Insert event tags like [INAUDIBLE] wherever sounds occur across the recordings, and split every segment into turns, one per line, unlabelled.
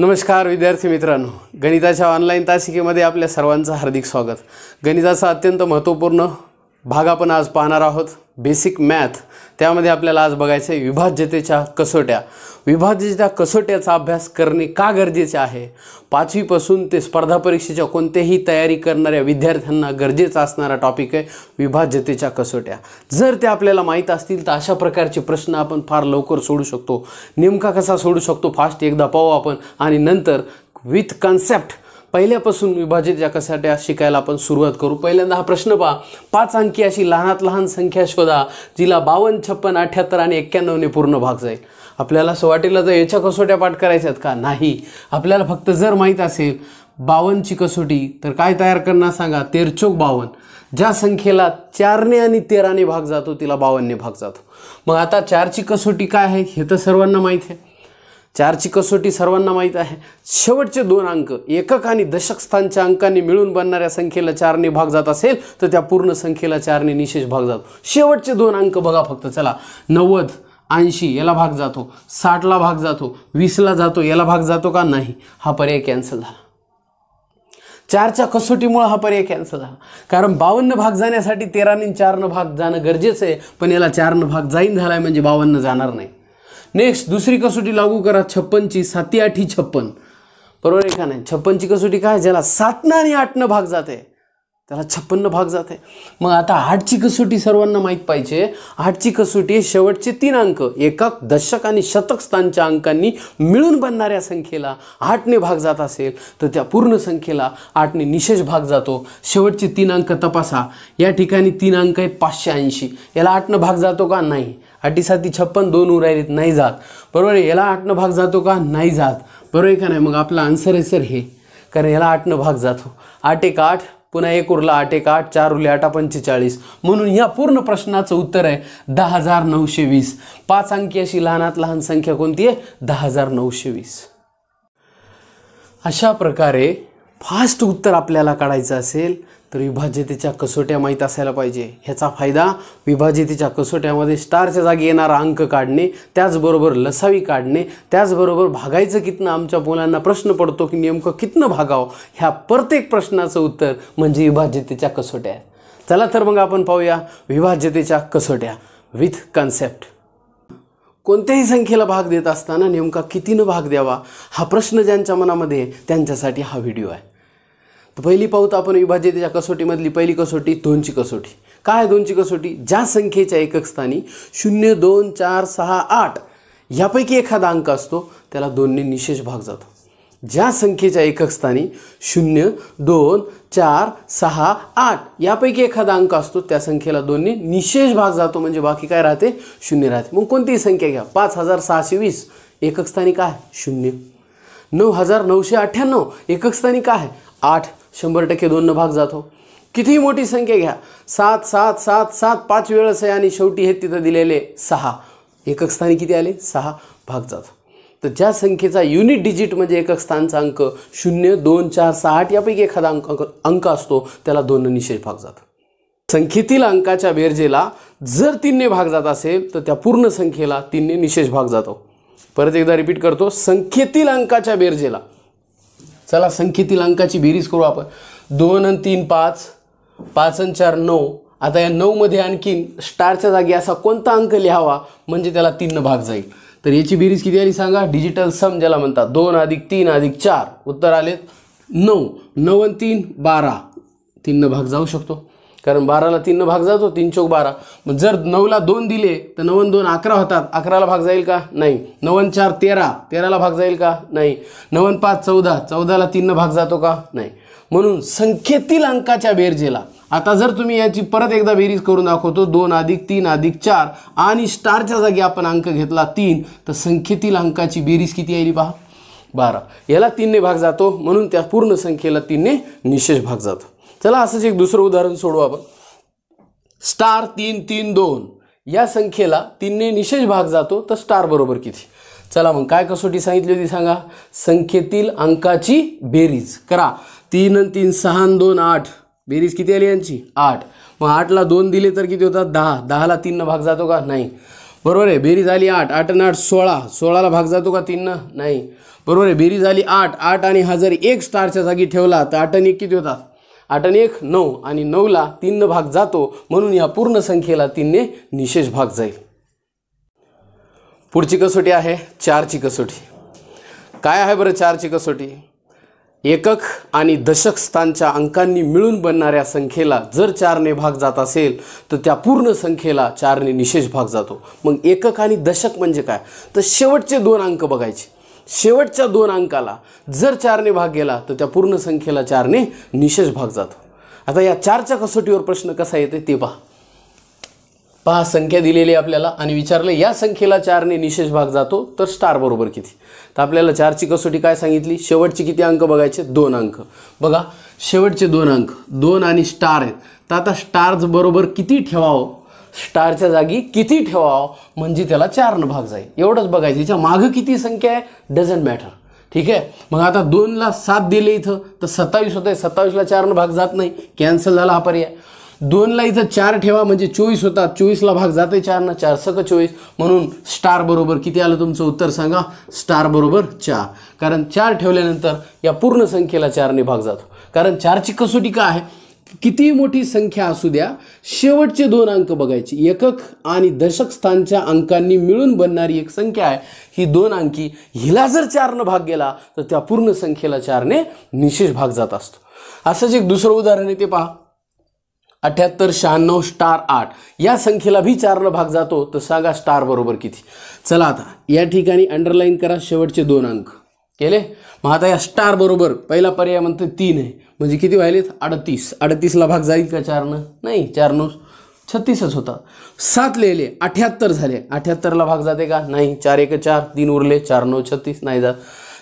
नमस्कार विद्यार्थी मित्रांनो गणिताच्या ऑनलाईन तासिकेमध्ये आपल्या सर्वांचं हार्दिक स्वागत गणिताचा अत्यंत महत्त्वपूर्ण भाग आपण आज पाहणार आहोत बेसिक मॅथ त्यामध्ये आपल्याला आज बघायचं आहे विभाज्यतेच्या कसोट्या विभाज्यतेच्या कसोट्याचा अभ्यास करणे का गरजेचे आहे पाचवीपासून ते स्पर्धा परीक्षेच्या कोणत्याही तयारी करणाऱ्या विद्यार्थ्यांना गरजेचा असणारा टॉपिक आहे विभाज्यतेच्या कसोट्या जर त्या आपल्याला माहीत असतील तर अशा प्रकारचे प्रश्न आपण फार लवकर सोडू शकतो नेमका कसा सोडू शकतो फास्ट एकदा पाहू आपण आणि नंतर विथ कन्सेप्ट पहिल्यापासून विभाजित याकासाठी आज शिकायला आपण सुरुवात करू पहिल्यांदा हा प्रश्न पहा पाच अंकी अशी लहानात लहान संख्या शोधा जिला बावन्न छप्पन अठ्याहत्तर आणि एक्क्याण्णवने पूर्ण भाग जाईल आपल्याला असं वाटेल तर याच्या कसोट्या पाठ करायच्यात का नाही आपल्याला फक्त जर माहीत असेल बावनची कसोटी तर काय तयार करणार सांगा तेरचोक बावन्न ज्या संख्येला चारने आणि तेराने भाग जातो तिला बावन्नने भाग जातो मग आता चारची कसोटी काय आहे हे तर सर्वांना माहीत आहे चारची कसोटी सर्वांना माहीत आहे शेवटचे दोन अंक एकक आणि दशक स्थानच्या अंकांनी मिळून बनणाऱ्या संख्येला चारने भाग जात असेल तर त्या पूर्ण संख्येला चारने निशेष भाग जातो शेवटचे दोन अंक बघा फक्त चला नव्वद ऐंशी याला भाग जातो साठला भाग जातो वीसला जातो याला भाग जातो का नाही हा पर्याय कॅन्सल झाला चारच्या कसोटीमुळं हा पर्याय कॅन्सल झाला कारण बावन्न भाग जाण्यासाठी तेराने चारनं भाग जाणं गरजेचं आहे पण याला चारनं भाग जाईन झाला आहे म्हणजे बावन्न जाणार नाही नेक्स्ट दुसरी कसोटी लागू करा छप्पनची साती आठी छप्पन बरोबर आहे का नाही छप्पनची कसोटी काय ज्याला सातनं आणि आठनं भाग जाते त्याला छप्पन्न भाग जाते मग आता आठची कसोटी सर्वांना माहीत पाहिजे आठची कसोटी शेवटचे तीन अंक एका दशक आणि शतक स्थानच्या अंकांनी मिळून बनणाऱ्या संख्येला आठने भाग जात असेल तर त्या पूर्ण संख्येला आठने निशेष भाग जातो शेवटचे तीन अंक तपासा या ठिकाणी तीन अंक आहेत पाचशे ऐंशी याला आठनं भाग जातो का नाही अटीसाती छप्पन दोन उरायलेत नाही जात बरोबर याला आठनं भाग जातो का नाही जात बरोबर का नाही मग आपला आन्सर आहे सर हे कारण याला आठनं भाग जातो आठ एक आठ पुन्हा एक उरला आठ एक आठ चार उरले आठा पंचेचाळीस म्हणून या पूर्ण प्रश्नाचं उत्तर आहे दहा हजार नऊशे वीस पाच अंकी अशी लहानात लहान संख्या कोणती आहे दहा हजार नऊशे वीस अशा प्रकारे फास्ट उत्तर आपल्याला काढायचं असेल तर विभाज्यतेच्या कसोट्या माहीत असायला पाहिजे ह्याचा फायदा विभाज्यतेच्या कसोट्यामध्ये स्टारच्या जागी येणारा अंक काढणे त्याचबरोबर लसावी काढणे त्याचबरोबर भागायचं कितनं आमच्या मुलांना प्रश्न पडतो की नेमकं कितनं भागावं ह्या प्रत्येक प्रश्नाचं उत्तर म्हणजे विभाज्यतेच्या कसोट्या चला तर मग आपण पाहूया विभाज्यतेच्या कसोट्या विथ कन्सेप्ट कोणत्याही संख्येला भाग देत असताना नेमका कितीनं भाग द्यावा हा प्रश्न ज्यांच्या मनामध्ये त्यांच्यासाठी हा व्हिडिओ आहे तर पहिली पाहू तर आपण विभाज्यतेच्या कसोटीमधली पहिली कसोटी दोनची कसोटी काय दोनची कसोटी ज्या संख्येच्या स्थानी शून्य दोन चार सहा आठ यापैकी एखादा अंक असतो त्याला दोनने निशेष भाग जातो ज्या संख्येच्या एककस्थानी शून्य दोन चार सहा आठ यापैकी एखादा अंक असतो त्या संख्येला दोनने निशेष भाग जातो म्हणजे बाकी काय राहते शून्य राहते मग कोणतीही संख्या घ्या पाच हजार सहाशे वीस स्थानी काय शून्य नऊ हजार नऊशे अठ्ठ्याण्णव स्थानी काय आठ शंभर टक्के दोननं भाग जातो हो. कितीही मोठी संख्या घ्या सात सात सात सात पाच वेळेस आहे आणि शेवटी हे तिथं दिलेले सहा एकक स्थानी किती आले सहा भाग जातो हो. तर ज्या संख्येचा युनिट डिजिट म्हणजे एकक स्थानचा अंक शून्य दोन चार सहा आठ यापैकी एखादा अंक अंक अंक असतो त्याला दोन निशेष भाग जातो हो. संख्येतील अंकाच्या बेरजेला जर तीनने भाग जात असेल तर त्या पूर्ण संख्येला तीनने निशेष भाग जातो परत एकदा रिपीट करतो संख्येतील अंकाच्या बेरजेला चला संख्येतील अंकाची बेरीज करू आपण दोन आणि तीन पाच पाच आणि चार नऊ आता या नऊमध्ये आणखीन स्टारच्या जागी असा कोणता अंक लिहावा म्हणजे त्याला तीननं भाग जाईल तर याची बेरीज किती आली सांगा डिजिटल सम ज्याला म्हणतात दोन अधिक तीन अधिक चार उत्तर आले नऊ नऊ आणि तीन बारा तीननं भाग जाऊ शकतो कारण बाराला तीननं भाग जातो तीन चौक बारा मग जर नऊला दोन दिले तर नवन दोन अकरा होतात अकराला भाग जाईल का नाही नवन चार तेरा तेराला भाग जाईल का नाही नवन पाच चौदा चौदाला तीननं भाग जातो का नाही म्हणून संख्येतील अंकाच्या बेरजेला आता जर तुम्ही याची परत एकदा बेरीज करून दाखवतो दोन अधिक तीन अधिक चार आणि स्टारच्या जागी आपण अंक घेतला तीन तर संख्येतील अंकाची बेरीज किती आली पहा बारा याला तीनने भाग जातो म्हणून त्या पूर्ण संख्येला तीनने निशेष भाग जातो चला असंच एक दुसरं उदाहरण सोडू आपण स्टार तीन तीन दोन या संख्येला तीनने निशेष भाग जातो तर स्टार बरोबर किती चला मग काय कसोटी सांगितली होती सांगा संख्येतील अंकाची बेरीज करा तीन आणि तीन सहा दोन आठ बेरीज किती आली यांची आठ मग आठला दोन दिले तर किती होतात दहा दहाला तीननं भाग जातो का नाही बरोबर आहे बेरीज आली आठ आठ आणि आठ सोळा सोळाला भाग जातो का तीननं नाही बरोबर आहे बेरीज आली आठ आठ आणि हा जर एक स्टारच्या जागी ठेवला तर आठ आणि एक किती होतात एक नऊ आणि नऊला तीननं भाग जातो म्हणून या पूर्ण संख्येला तीनने निशेष भाग जाईल पुढची कसोटी आहे चारची कसोटी काय आहे बरं चारची कसोटी एकक आणि दशक स्थानच्या अंकांनी मिळून बनणाऱ्या संख्येला जर चारने भाग जात असेल तर त्या पूर्ण संख्येला चारने निशेष भाग जातो मग एकक आणि दशक म्हणजे काय तर शेवटचे दोन अंक बघायचे शेवटच्या दोन अंकाला जर चारने भाग गेला तर त्या पूर्ण संख्येला चारने निशेष भाग जातो आता या चारच्या कसोटीवर प्रश्न कसा येते ते पहा पहा संख्या दिलेली आपल्याला आणि विचारलं या संख्येला चारने निशेष भाग जातो तर स्टार बरोबर किती तर आपल्याला चारची कसोटी काय सांगितली शेवटचे किती अंक बघायचे दोन अंक बघा शेवटचे दोन अंक दोन आणि स्टार आहेत तर आता स्टार्स बरोबर किती ठेवावं स्टारच्या जागी किती ठेवावं म्हणजे त्याला न भाग जाईल एवढंच बघायचं याच्या मागं किती संख्या आहे डझंट मॅटर ठीक आहे मग आता दोनला सात दिले इथं तर सत्तावीस होत आहे सत्तावीसला न भाग जात नाही कॅन्सल झाला हा पर्याय दोनला इथं चार ठेवा म्हणजे चोवीस होतात चोवीसला भाग जाते चारनं चार सक चोवीस म्हणून स्टार बरोबर किती आलं तुमचं उत्तर सांगा स्टार बरोबर चार कारण चार ठेवल्यानंतर या पूर्ण संख्येला चारने भाग जातो कारण चारची कसोटी का आहे किती मोठी संख्या असू द्या शेवटचे दोन अंक बघायचे एकक आणि दशक स्थानच्या अंकांनी मिळून बनणारी एक संख्या आहे ही दोन अंकी हिला जर चारनं भाग गेला तर त्या पूर्ण संख्येला चारने निशेष भाग जात असतो असंच एक दुसरं उदाहरण आहे ते पहा अठ्याहत्तर शहाण्णव स्टार आठ या संख्येला भी चारनं भाग जातो तर सांगा स्टार बरोबर किती चला आता या ठिकाणी अंडरलाईन करा शेवटचे दोन अंक केले मग आता या स्टार बरोबर पहिला पर्याय म्हणतो तीन आहे म्हणजे किती व्हायलेत अडतीस अडतीसला भाग जाईल का चारनं नाही चार नऊ छत्तीसच होता सात लिहिले अठ्याहत्तर झाले अठ्याहत्तरला भाग जाते का नाही चार एक चार तीन उरले चार नऊ छत्तीस नाही जात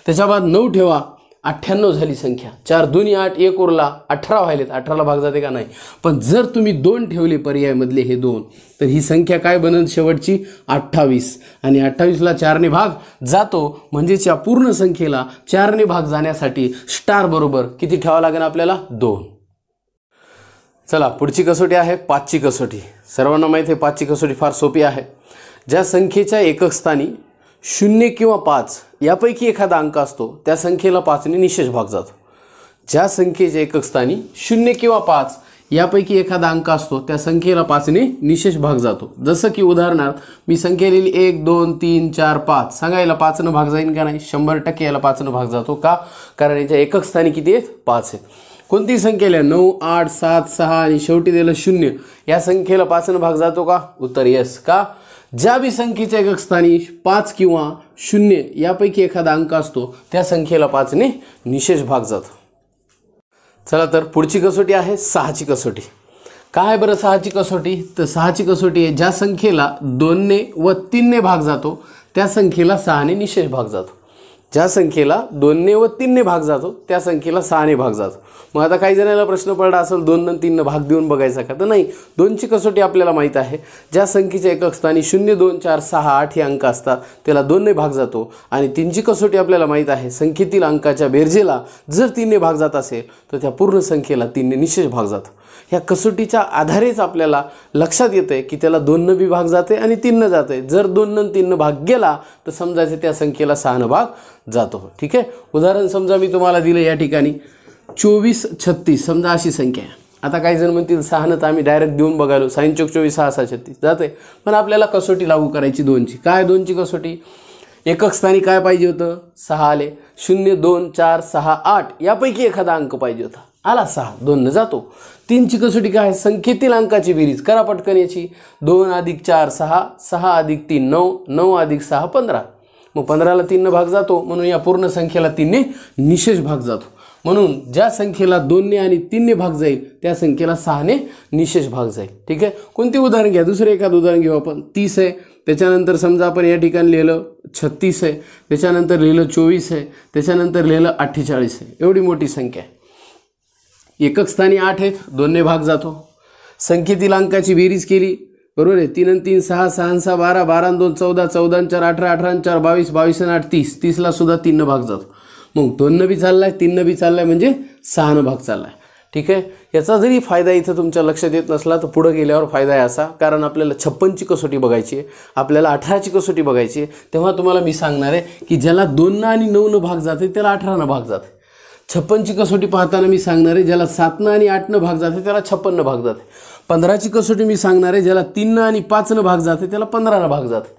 त्याच्या बाद नऊ ठेवा अठ्ठ्याण्णव झाली संख्या चार दोन्ही आठ एक उरला अठरा व्हायलेत अठराला भाग जाते का नाही पण जर तुम्ही दोन ठेवले पर्यायमधले हे दोन तर ही संख्या काय बनल शेवटची अठ्ठावीस आणि अठ्ठावीसला चारने भाग जातो म्हणजेच या पूर्ण संख्येला चारने भाग जाण्यासाठी स्टार बरोबर किती ठेवावं लागेल आपल्याला दोन चला पुढची कसोटी आहे पाचची कसोटी सर्वांना माहिती आहे पाचची कसोटी फार सोपी आहे ज्या संख्येच्या एकक स्थानी शून्य किंवा पाच यापैकी एखादा अंक असतो त्या संख्येला पाचने निशेष भाग जातो ज्या संख्येच्या एकक स्थानी शून्य किंवा पाच यापैकी एखादा अंक असतो त्या संख्येला पाचने निशेष भाग जातो जसं की उदाहरणार्थ मी संख्या लिहिली एक दोन तीन चार पाच सांगायला पाचनं भाग जाईन का नाही शंभर टक्के याला पाचनं भाग जातो का कारण याच्या एकक स्थानी किती आहेत पाच आहेत कोणती संख्या लिहा नऊ आठ सात सहा आणि शेवटी दिलं शून्य या संख्येला पाचनं भाग जातो का उत्तर येस का ज्या बी संख्येच्या स्थानी पाच किंवा शून्य यापैकी एखादा अंक असतो त्या संख्येला पाचने निशेष भाग जातो चला तर पुढची कसोटी आहे सहाची कसोटी काय बरं सहाची कसोटी तर सहाची कसोटी आहे ज्या संख्येला दोनने व तीनने भाग जातो त्या संख्येला सहाने निशेष भाग जातो ज्या संख्येला दोनने व तीनने भाग जातो त्या संख्येला सहाने भाग जातो मग आता काही जणांना प्रश्न पडला असेल दोन आणि तीननं भाग देऊन बघायचा का तर नाही दोनची कसोटी आपल्याला माहीत आहे ज्या संख्येच्या एकक स्थानी शून्य दोन चार सहा आठ हे अंक असतात त्याला दोनने भाग जातो आणि तीनची कसोटी आपल्याला माहीत आहे संख्येतील अंकाच्या बेरजेला जर तीनने भाग जात असेल तर त्या पूर्ण संख्येला तीनने निशेष भाग जातो ह्या कसोटीच्या आधारेच आपल्याला लक्षात येतं आहे की त्याला दोननं विभाग जाते आणि न जाते जर तीन न भाग गेला तर समजायचं त्या संख्येला न भाग जातो ठीक आहे उदाहरण समजा मी तुम्हाला दिलं या ठिकाणी चोवीस छत्तीस समजा अशी संख्या आहे आता काही जण म्हणतील न तर आम्ही डायरेक्ट देऊन बघालो साईन चौक चोवीस सहा सहा छत्तीस जाते पण आपल्याला कसोटी लागू करायची दोनची काय दोनची कसोटी एकक स्थानी काय पाहिजे होतं सहा आले शून्य दोन चार सहा आठ यापैकी एखादा अंक पाहिजे होता आला सहा दोननं जातो तीनची कसोटी काय संख्येतील अंकाची बेरीज करा पटकन याची दोन अधिक चार सहा सहा अधिक तीन नऊ नऊ अधिक सहा पंधरा मग पंधराला तीननं भाग जातो म्हणून या पूर्ण संख्येला तीनने निशेष भाग जातो म्हणून ज्या संख्येला दोनने आणि तीनने भाग जाईल त्या संख्येला सहाने निशेष भाग जाईल ठीक आहे कोणते उदाहरण घ्या दुसरे एखादं उदाहरण घेऊ आपण तीस आहे त्याच्यानंतर समजा आपण या ठिकाणी लिहिलं छत्तीस आहे त्याच्यानंतर लिहिलं चोवीस आहे त्याच्यानंतर लिहिलं अठ्ठेचाळीस आहे एवढी मोठी संख्या आहे एकक स्थानी आठ आहेत दोनने भाग जातो संख्येतील अंकाची बेरीज केली बरोबर आहे तीन आणि तीन सहा सहा सहा बारा बारा दोन चौदा चौदा चार अठरा अठरा चार बावीस बावीस आणि आठ तीस तीसला सुद्धा तीन भाग जातो मग दोन बी चालला आहे तीननं बी चाललाय आहे म्हणजे सहानं भाग चालला आहे ठीक आहे याचा जरी फायदा इथं तुमच्या लक्षात येत नसला तर पुढं गेल्यावर फायदा आहे असा कारण आपल्याला छप्पनची कसोटी बघायची आहे आपल्याला अठराची कसोटी बघायची आहे तेव्हा तुम्हाला मी सांगणार आहे की ज्याला दोननं आणि नऊनं भाग जाते त्याला अठरानं भाग जाते छप्पनची कसोटी पाहताना मी सांगणार आहे ज्याला सातनं आणि आठनं भाग जाते त्याला छप्पन्न भाग जाते पंधराची कसोटी मी सांगणार आहे ज्याला तीननं आणि पाचनं भाग जाते त्याला पंधरानं भाग जाते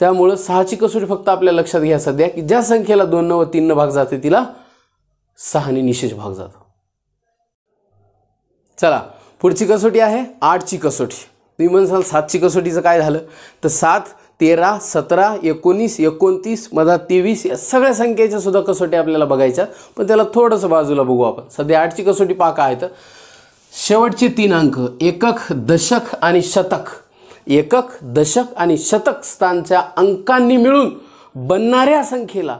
त्यामुळं सहाची कसोटी फक्त आपल्या लक्षात घ्या सध्या की ज्या संख्येला दोननं व तीननं भाग जाते तिला सहाने निशेष भाग जातो चला पुढची कसोटी आहे आठची कसोटी तुम्ही म्हणसाल सातची कसोटीचं काय झालं तर सात तेरा सतरा एकोणीस एकोणतीस मधा तेवीस या सगळ्या संख्येच्या सुद्धा कसोटी आपल्याला बघायच्या पण त्याला थोडंसं बाजूला बघू आपण सध्या आठची कसोटी पाका आहेत शेवटचे तीन अंक एकक दशक आणि शतक एकक दशक आणि शतक स्थानच्या अंकांनी मिळून बनणाऱ्या संख्येला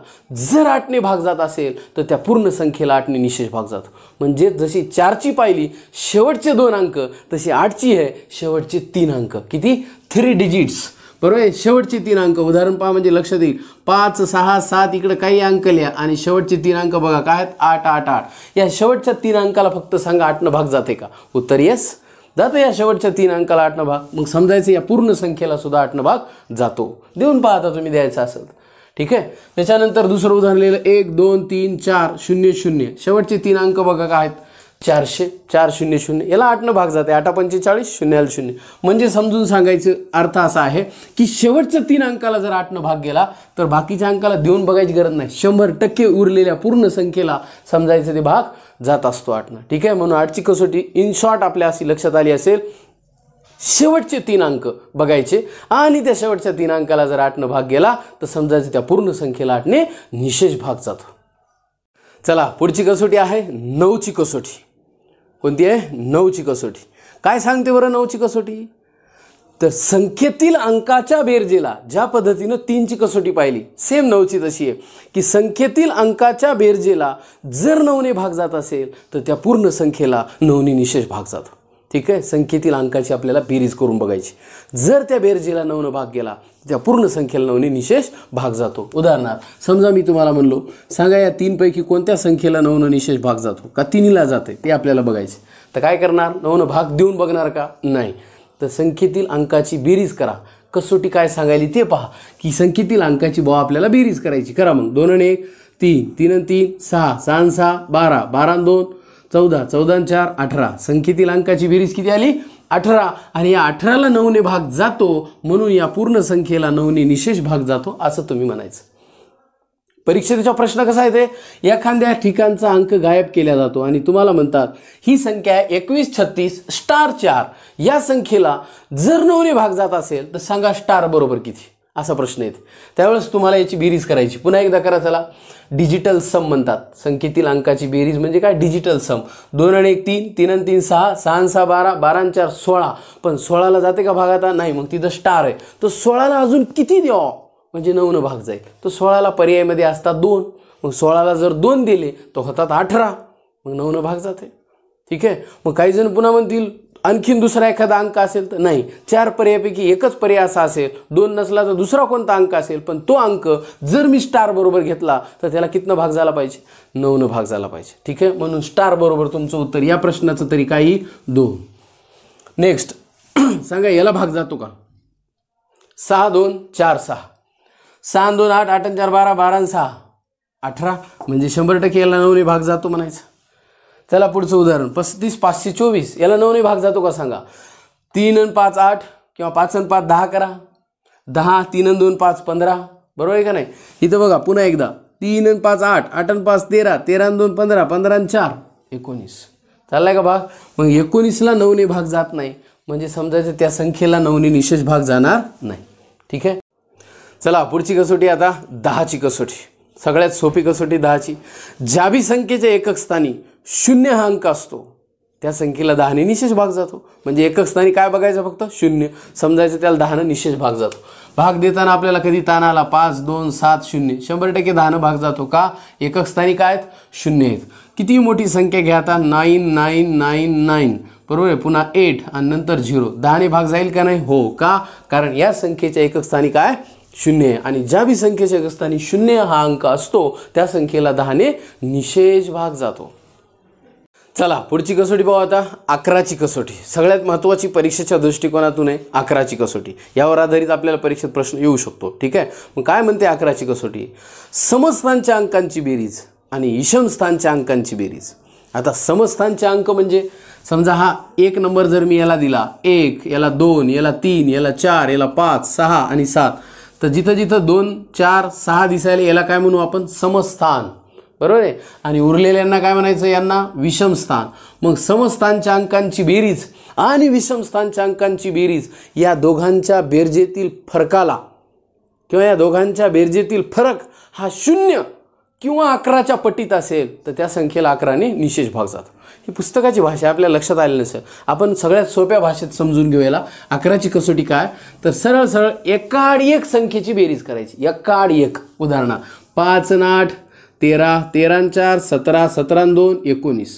जर आठने भाग जात असेल तर त्या पूर्ण संख्येला आठने निशेष भाग जातो म्हणजे जशी चारची पाहिली शेवटचे दोन अंक तशी आठची आहे शेवटचे तीन अंक किती थ्री डिजिट्स बरोबर आहे शेवटचे तीन अंक उदाहरण पहा म्हणजे लक्ष देईल पाच सहा सात इकडे काही अंक लिहा आणि शेवटचे तीन अंक बघा काय आहेत आठ आठ आठ या शेवटच्या तीन अंकाला फक्त सांगा आठनं भाग जाते का उत्तर येस जातं या शेवटच्या तीन अंकाला आठनं भाग मग समजायचं या पूर्ण संख्येला सुद्धा आठनं भाग जातो देऊन पाहता तुम्ही द्यायचं असेल ठीक आहे त्याच्यानंतर दुसरं उदाहरण लिहिलं एक दोन तीन चार शून्य शून्य शेवटचे तीन अंक बघा काय आहेत चारशे चार शून्य शून्य याला आठनं भाग जाते आठा पंचेचाळीस शून्य शून्य म्हणजे समजून सांगायचं अर्थ असा आहे की शेवटच्या तीन अंकाला जर आठनं भाग गेला तर बाकीच्या अंकाला देऊन बघायची गरज नाही शंभर टक्के उरलेल्या पूर्ण संख्येला समजायचं ते भाग जात असतो आठनं ठीक आहे म्हणून आठची कसोटी इन शॉर्ट आपल्या अशी लक्षात आली असेल शेवटचे तीन अंक बघायचे आणि त्या शेवटच्या तीन अंकाला जर आठनं भाग गेला तर समजायचं त्या पूर्ण संख्येला आठने निशेष भाग जातो चला पुढची कसोटी आहे नऊची कसोटी कोणती आहे नऊची कसोटी काय सांगते बरं नऊची कसोटी तर संख्येतील अंकाच्या बेरजेला ज्या पद्धतीनं तीनची कसोटी पाहिली सेम नऊची तशी आहे की संख्येतील अंकाच्या बेरजेला जर नऊने भाग जात असेल तर त्या पूर्ण संख्येला नऊने निशेष भाग जातो ठीक आहे संख्येतील अंकाची आपल्याला बेरीज करून बघायची जर त्या बेरजेला नवनं भाग गेला त्या पूर्ण संख्येला नवने निशेष भाग जातो उदाहरणार्थ समजा मी तुम्हाला म्हणलो सांगा या तीनपैकी कोणत्या संख्येला नवनं निशेष भाग जातो का तिन्हीला जाते ते आपल्याला बघायचे तर काय करणार नवनं भाग देऊन बघणार का नाही तर संख्येतील अंकाची बेरीज करा कसोटी काय सांगायली ते पहा की संख्येतील अंकाची भाव आपल्याला बेरीज करायची करा मग दोन आणि एक तीन तीन आणि तीन सहा सहा सहा बारा बारा दोन चौदा चौदा चार अठरा संख्येतील अंकाची बेरीज किती आली अठरा आणि या अठराला नऊने भाग जातो म्हणून या पूर्ण संख्येला नऊने निशेष भाग जातो असं तुम्ही म्हणायचं परीक्षेचा प्रश्न कसा येते एखाद्या ठिकाणचा अंक गायब केला जातो आणि तुम्हाला म्हणतात ही संख्या एकवीस छत्तीस स्टार चार या संख्येला जर नऊने भाग जात असेल तर सांगा स्टार बरोबर किती असा प्रश्न येते त्यावेळेस तुम्हाला याची बेरीज करायची पुन्हा एकदा करा चला डिजिटल सम म्हणतात संख्येतील अंकाची बेरीज म्हणजे काय डिजिटल सम दोन आणि एक तीन तीन आणि तीन सहा सहा आणि सहा बारा बारा आणि चार सोळा पण सोळाला जाते का भाग आता नाही मग तिथं स्टार आहे तर सोळाला अजून किती द्यावा म्हणजे नऊनं भाग जाईल तर सोळाला पर्यायमध्ये असतात दोन मग सोळाला जर दोन दिले तर होतात अठरा मग नऊनं भाग जाते ठीक आहे मग काही पुन्हा म्हणतील आणखीन दुसरा एखादा अंक असेल तर नाही चार पर्यायापैकी एकच पर्याय असा असेल दोन नसला तर दुसरा कोणता अंक असेल पण तो अंक जर मी स्टार बरोबर घेतला तर त्याला कितनं भाग झाला पाहिजे नऊनं भाग झाला पाहिजे ठीक आहे म्हणून स्टार बरोबर तुमचं उत्तर या प्रश्नाचं तरी काही दोन नेक्स्ट [CLEARS THROAT] सांगा याला भाग जातो का सहा दोन चार सहा सहा दोन आठ आठ चार बारा बारा सहा अठरा म्हणजे शंभर टक्के याला नऊने भाग जातो म्हणायचं चला पुढचं उदाहरण पस्तीस पाचशे चोवीस याला नऊने भाग जातो का सांगा तीन आणि पाच आठ किंवा पाच आणि पाच दहा करा दहा तीन आणि दोन पाच पंधरा बरोबर आहे का नाही इथं बघा पुन्हा एकदा तीन आणि पाच आठ आठ आणि पाच तेरा तेरा आणि दोन पंधरा पंधरा आणि चार एकोणीस चाललाय का भाग मग एकोणीसला नऊने भाग जात नाही म्हणजे समजायचं त्या संख्येला नऊने निशेष भाग जाणार नाही ठीक आहे चला पुढची कसोटी आता दहाची कसोटी सगळ्यात सोपी कसोटी दहाची ज्या बी संख्येच्या एकक स्थानी शून्य हा अंक असतो त्या संख्येला दहाने निशेष भाग जातो म्हणजे एकक स्थानी काय बघायचं फक्त शून्य समजायचं त्याला दहाने निशेष भाग जातो भाग देताना आपल्याला कधी ताण आला पाच दोन सात शून्य शंभर टक्के दहानं भाग जातो का एकक स्थानी काय आहेत शून्य आहेत किती मोठी संख्या घ्या आता नाईन नाईन नाईन नाईन बरोबर आहे पुन्हा एट आणि नंतर झिरो दहाने भाग जाईल का नाही हो का कारण या संख्येच्या एकक स्थानी काय शून्य आहे आणि ज्या बी संख्येच्या एकक स्थानी शून्य हा अंक असतो त्या संख्येला दहाने निशेष भाग जातो चला पुढची कसोटी पाहू आता अकराची कसोटी सगळ्यात महत्त्वाची परीक्षेच्या दृष्टिकोनातून आहे अकराची कसोटी यावर आधारित आपल्याला परीक्षेत प्रश्न येऊ शकतो ठीक आहे मग काय म्हणते अकराची कसोटी समस्थानच्या अंकांची बेरीज आणि इशमस्थानच्या अंकांची बेरीज आता समस्थानचे अंक म्हणजे समजा हा एक नंबर जर मी याला दिला एक याला दोन याला तीन याला चार याला पाच सहा आणि सात तर जिथं जिथं दोन चार सहा दिसायला याला काय म्हणू आपण समस्थान बरोबर आहे आणि उरलेल्यांना काय म्हणायचं यांना विषमस्थान मग समस्थानच्या अंकांची बेरीज आणि विषमस्थानच्या अंकांची बेरीज या दोघांच्या बेरजेतील फरकाला किंवा या दोघांच्या बेरजेतील फरक हा शून्य किंवा अकराच्या पटीत असेल तर त्या संख्येला अकराने निशेष भाग जातो ही पुस्तकाची भाषा आपल्या लक्षात आली नसेल आपण सगळ्यात सोप्या भाषेत समजून घेऊयाला अकराची कसोटी काय तर सरळ सरळ एकाड एक संख्येची बेरीज करायची एकाड एक उदाहरणार्थ पाच आठ तेरा तेरा चार सतरा सतरा दोन एकोणीस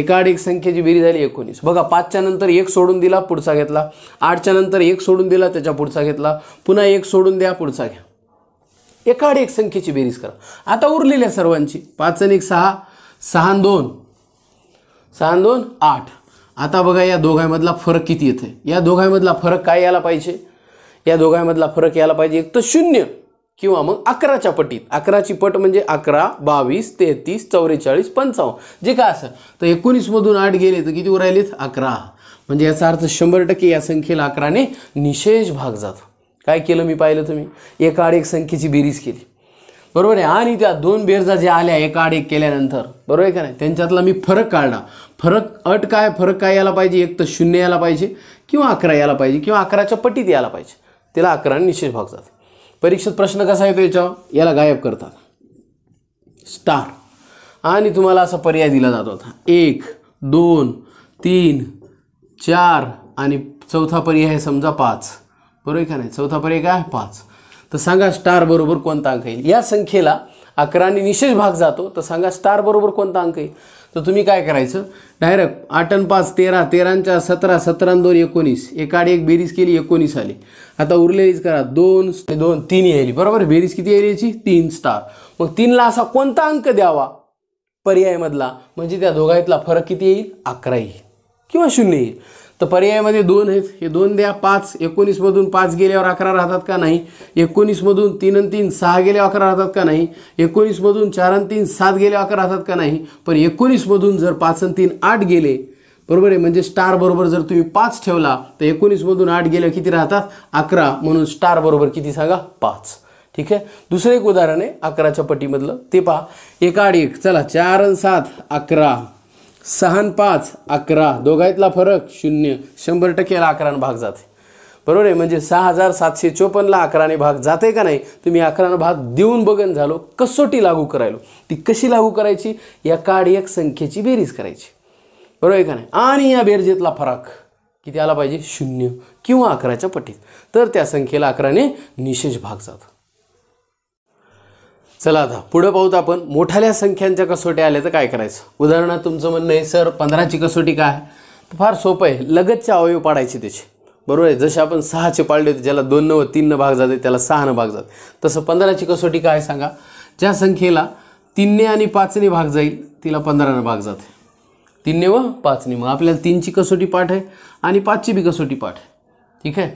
एकाड एक संख्येची बेरी झाली एकोणीस बघा पाचच्या नंतर एक सोडून दिला पुढचा घेतला आठच्या नंतर एक सोडून दिला त्याच्या पुढचा घेतला पुन्हा एक सोडून द्या पुढचा घ्या एकाड संख्येची बेरीज करा आता उरलेल्या सर्वांची पाच आणि एक सहा सहा दोन सहा दोन आठ आता बघा या दोघांमधला फरक किती येते या दोघांमधला फरक काय यायला पाहिजे या दोघांमधला फरक यायला पाहिजे एक तर शून्य किंवा मग अकराच्या पटीत अकराची पट म्हणजे अकरा बावीस तेहतीस चौवेचाळीस पंचावन्न जे काय असं तर एकोणीसमधून आठ गेले तर किती उरायलेत अकरा म्हणजे याचा अर्थ शंभर टक्के या संख्येला अकराने निशेष भाग जातो काय केलं मी पाहिलं तुम्ही एका आड एक संख्येची बेरीज केली बरोबर आहे आणि त्या दोन बेरजा ज्या आल्या एका आड एक केल्यानंतर बरोबर आहे का नाही त्यांच्यातला मी फरक काढला फरक अट काय फरक काय यायला पाहिजे एक तर शून्य यायला पाहिजे किंवा अकरा यायला पाहिजे किंवा अकराच्या पटीत यायला पाहिजे त्याला अकराने निशेष भाग जातो परीक्षेत प्रश्न कसा येतो याच्यावर याला गायब करतात स्टार आणि तुम्हाला असा पर्याय दिला जात होता एक दोन तीन चार आणि चौथा पर्याय आहे समजा पाच बरोबर का नाही चौथा पर्याय काय पाच तर सांगा स्टार बरोबर कोणता अंक येईल या संख्येला अकराने निशेष भाग जातो तर सांगा स्टार बरोबर कोणता अंक येईल तर तुम्ही काय करायचं डायरेक्ट आठ आणि पाच तेरा तेरांच्या सतरा सतरा दोन एकोणीस एकाड एक बेरीज केली एकोणीस आली आता उरलेलीच करा दोन दोन तीन यायली बरोबर बेरीज किती यायली याची तीन स्टार मग तीनला असा कोणता अंक द्यावा पर्यायमधला म्हणजे त्या दोघांतला फरक किती येईल अकरा येईल किंवा शून्य येईल तर पर्यायामध्ये दोन आहेत हे दोन द्या पाच एकोणीसमधून पाच गेल्यावर अकरा राहतात का नाही एकोणीसमधून तीन आणि तीन सहा गेले अकरा राहतात का नाही एकोणीसमधून चार आणि तीन सात गेले अकरा राहतात का नाही पण एकोणीसमधून जर पाच आणि तीन आठ गेले बरोबर आहे म्हणजे स्टार बरोबर जर तुम्ही पाच ठेवला तर एकोणीसमधून आठ गेल्या किती राहतात अकरा म्हणून स्टार बरोबर किती सांगा पाच ठीक आहे दुसरं एक उदाहरण आहे अकराच्या पटीमधलं ते पहा एक आठ एक चला चार आणि सात अकरा सहा पाच अकरा दोघांतला फरक शून्य शंभर टक्केला अकरानं भाग जाते बरोबर आहे म्हणजे सहा हजार सातशे चोपन्नला अकराने भाग जाते का नाही तर मी अकरानं भाग देऊन बघन झालो कसोटी लागू करायलो ती कशी लागू करायची या काढ संख्येची बेरीज करायची बरोबर आहे का नाही आणि या बेरजेतला फरक किती आला पाहिजे शून्य किंवा अकराच्या पटीत तर त्या संख्येला अकराने निशेष भाग जातो चला आता पुढं पाहूत आपण मोठ्याल्या संख्यांच्या कसोट्या आल्या तर काय करायचं उदाहरणार्थ तुमचं म्हणणं आहे सर पंधराची कसोटी काय तर फार सोपं आहे लगतचे अवयव पाडायचे त्याचे बरोबर आहे जसे आपण सहाचे पाळले होते ज्याला दोन व तीननं भाग जाते त्याला सहानं भाग जाते तसं पंधराची कसोटी काय सांगा ज्या संख्येला तीनने आणि पाचने भाग जाईल तिला पंधरानं भाग जाते तीनने व पाचने मग आपल्याला तीनची कसोटी पाठ आहे आणि पाचची बी कसोटी पाठ आहे ठीक आहे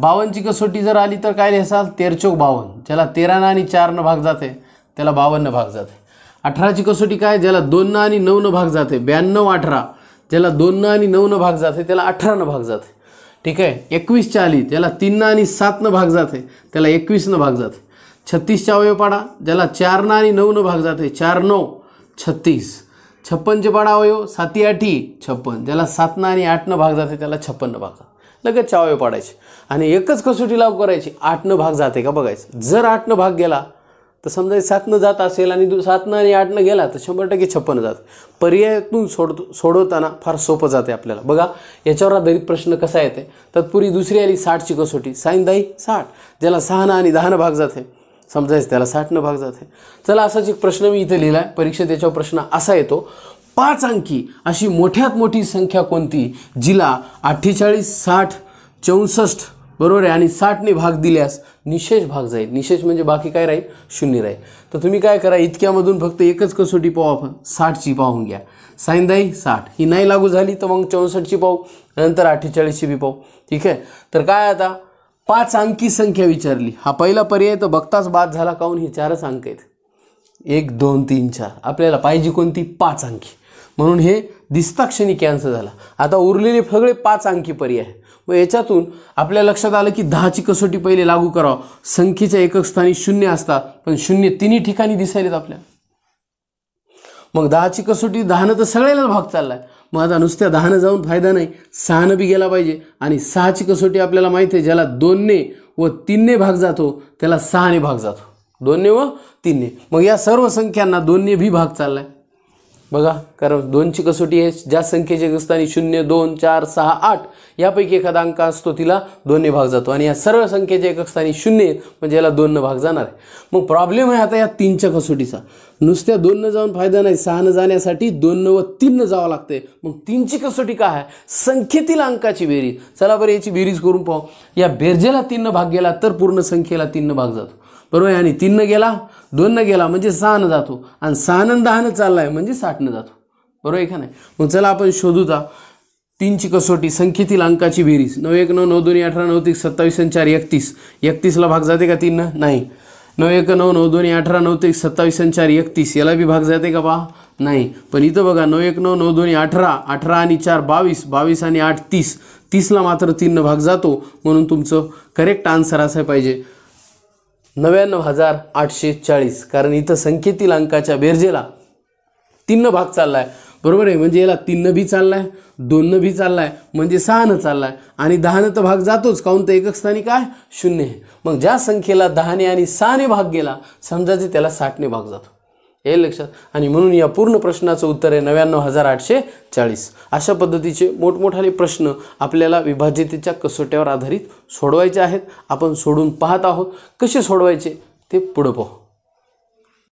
बावनची कसोटी जर आली तर काय लिहाल तेरचोक बावन ज्याला तेरानं आणि चारनं भाग जाते त्याला बावन्न भाग जाते अठराची कसोटी काय ज्याला दोन आणि नऊनं भाग जाते ब्याण्णव अठरा ज्याला दोन आणि नऊनं भाग जाते त्याला अठरानं भाग जाते ठीक आहे एकवीसच्या आली ज्याला तीन आणि सातनं भाग जाते त्याला एकवीसनं भाग जाते छत्तीसच्या अवयव पाडा ज्याला चारनं आणि नऊनं भाग जाते चार नऊ छत्तीस छप्पनचे पाडा अवयव साती आठी छप्पन ज्याला सातनं आणि आठनं भाग जाते त्याला छप्पन्न भाग जाते लगेच चावळे पाडायचे आणि एकच कसोटी लावू करायची आठनं भाग जाते का बघायचं जर आठनं भाग गेला तर समजा सातनं जात असेल आणि सातनं आणि आठनं गेला तर शंभर टक्के छप्पन जात पर्यायातून सोडतो सोडवताना फार सोपं जाते आपल्याला बघा याच्यावर आधारित प्रश्न कसा येते तत्पूर्वी दुसरी आली साठची कसोटी साईनदाई साठ ज्याला सहानं आणि दहानं भाग जाते समजायचं त्याला साठनं भाग जाते चला असाच एक प्रश्न मी इथे लिहिला आहे परीक्षेत याच्यावर प्रश्न असा येतो पाच अंकी अशी मोठ्यात मोठी संख्या कोणती जिला अठ्ठेचाळीस साठ चौसष्ट बरोबर आहे आणि साठने भाग दिल्यास निशेष भाग जाईल निशेष म्हणजे बाकी काय राहील शून्य राहील तर तुम्ही काय करा इतक्यामधून फक्त एकच कसोटी पाहू आपण साठची पाहून घ्या सायंदाई साठ ही नाही लागू झाली तर मग चौसष्टची पाहू नंतर अठ्ठेचाळीसची बी पाहू ठीक आहे तर काय आता पाच अंकी संख्या विचारली हा पहिला पर्याय तर बघताच बाद झाला काहून हे चारच अंक आहेत एक दोन तीन चार आपल्याला पाहिजे कोणती पाच अंकी म्हणून हे दिसताक्षणी कॅन्सल झाला आता उरलेले सगळे पाच अंकी पर्याय मग याच्यातून आपल्या लक्षात आलं की दहाची कसोटी पहिले लागू करावं संख्येच्या एकक स्थानी शून्य असतात पण शून्य तिन्ही ठिकाणी दिसायलेत आपल्या मग दहाची कसोटी दहानं तर सगळ्याला भाग चाललाय मग आता नुसत्या दहानं जाऊन फायदा नाही सहानं बी गेला पाहिजे आणि सहाची कसोटी आपल्याला माहिती आहे ज्याला दोनने व तीनने भाग जातो त्याला सहाने भाग जातो दोनने व तीनने मग या सर्व संख्यांना दोनने भी भाग चाललाय बघा कारण दोनची कसोटी आहे ज्या संख्येच्या स्थानी शून्य दोन चार सहा आठ यापैकी एखादा अंक असतो तिला दोन्ही भाग जातो आणि या सर्व संख्येच्या एकस्थानी शून्य म्हणजे याला दोननं भाग जाणार आहे मग प्रॉब्लेम आहे आता या तीनच्या कसोटीचा नुसत्या दोननं जाऊन फायदा नाही सहा न जाण्यासाठी न व तीन जावं लागतंय मग तीनची कसोटी काय आहे संख्येतील अंकाची बेरीज चला बरं याची बेरीज करून पाहू या बेरजेला तीननं भाग गेला तर पूर्ण संख्येला तीननं भाग जातो बरोबर आहे आणि तीननं गेला दोननं गेला म्हणजे सहानं जातो आणि सहानं दहानं चालला आहे म्हणजे साठनं जातो बरोबर आहे का नाही मग चला आपण शोधू जा तीनची कसोटी संख्येतील अंकाची बेरीज नऊ एक नऊ नऊ दोन्ही अठरा नऊ तीस सत्तावीस आणि चार एकतीस एकतीसला भाग जाते का तीननं नाही नऊ एक नऊ नऊ दोन्ही अठरा नऊ तीस सत्तावीस आणि चार एकतीस याला बी भाग जाते का पहा नाही पण इथं बघा नऊ एक नऊ नऊ दोन्ही अठरा अठरा आणि चार बावीस बावीस आणि आठ तीस तीसला मात्र तीननं भाग जातो म्हणून तुमचं करेक्ट आन्सर असायला पाहिजे नव्याण्णव हजार आठशे चाळीस कारण इथं संख्येतील अंकाच्या बेरजेला तीननं भाग चालला आहे बरोबर आहे म्हणजे याला तीननं बी चालला आहे दोननं बी चालला आहे म्हणजे सहानं चालला आहे आणि दहानं तर भाग जातोच काउन तर एकक स्थानी काय शून्य आहे मग ज्या संख्येला दहाने आणि सहाने भाग गेला जे त्याला साठने भाग जातो हे लक्षात आणि म्हणून या पूर्ण प्रश्नाचं उत्तर आहे नव्याण्णव हजार आठशे चाळीस अशा पद्धतीचे मोठमोठाले प्रश्न आपल्याला विभाज्यतेच्या कसोट्यावर आधारित सोडवायचे आहेत आपण सोडून पाहत आहोत कसे सोडवायचे ते पुढं पाहू